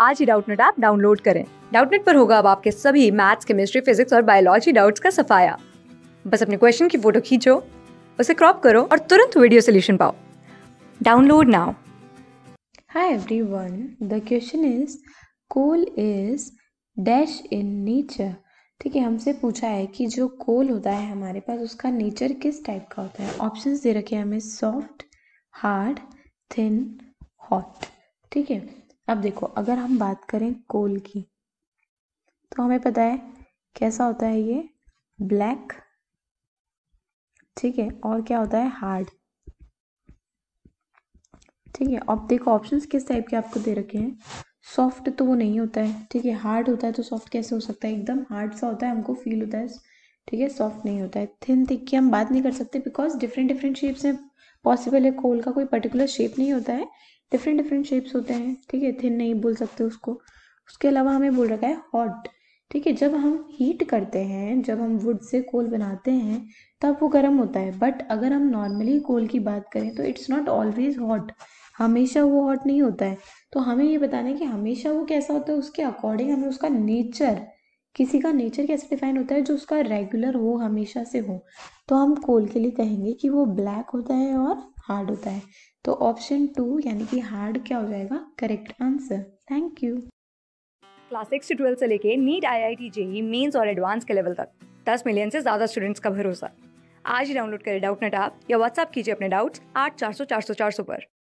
आज ही Doubtnut app download करें डाउटनेट पर होगा अब आपके सभी मैथ्स केमिस्ट्री फिजिक्स और बायोलॉजी डाउट्स का सफाया बस अपने क्वेश्चन की फोटो खींचो उसे क्रॉप करो और तुरंत वीडियो सोल्यूशन पाओ download now hi everyone the question is coal is dash in nature ठीक है हमसे पूछा है कि जो कोल होता है हमारे पास उसका नेचर किस टाइप का होता है ऑप्शंस दे रखे हैं हमें सॉफ्ट हार्ड थिन हॉट ठीक है अब देखो अगर हम बात करें कोल की तो हमें पता है कैसा होता है ये ब्लैक ठीक है और क्या होता है हार्ड ठीक है अब देखो ऑप्शंस किस टाइप के आपको दे रखे हैं सॉफ्ट तो वो नहीं होता है ठीक है हार्ड होता है तो सॉफ्ट कैसे हो सकता है एकदम हार्ड सा होता है हमको फील होता है ठीक है सॉफ्ट नहीं होता है थिन थिक की हम बात नहीं कर सकते बिकॉज डिफरेंट डिफरेंट शेप्स में पॉसिबल है कोल का कोई पर्टिकुलर शेप नहीं होता है डिफरेंट डिफरेंट शेप्स होते हैं ठीक है थिन नहीं बोल सकते उसको उसके अलावा हमें बोल रखा है हॉट ठीक है जब हम हीट करते हैं जब हम वुड से कोल बनाते हैं तब वो गर्म होता है बट अगर हम नॉर्मली कोल की बात करें तो इट्स नॉट ऑलवेज हॉट हमेशा वो हॉट नहीं होता है तो हमें ये बताना है कि हमेशा वो कैसा होता है उसके अकॉर्डिंग हमें उसका नेचर किसी का नेचर कैसे डिफाइन होता है जो उसका रेगुलर हो हमेशा से हो तो हम कोल के लिए कहेंगे कि वो ब्लैक होता है और हार्ड होता है तो ऑप्शन टू यानी कि हार्ड क्या हो जाएगा correct answer thank you class six to twelfth से लेके NEET I I T JEE mains और एडवांस के लेवल तक दस मिलियन से ज़्यादा स्टूडेंट्स का भरोसा आज ही डाउनलोड करें डाउट नेट ऐप या व्हाट्सअप कीजिए अपने डाउट्स आठ चार सौ चार सौ चार सौ पर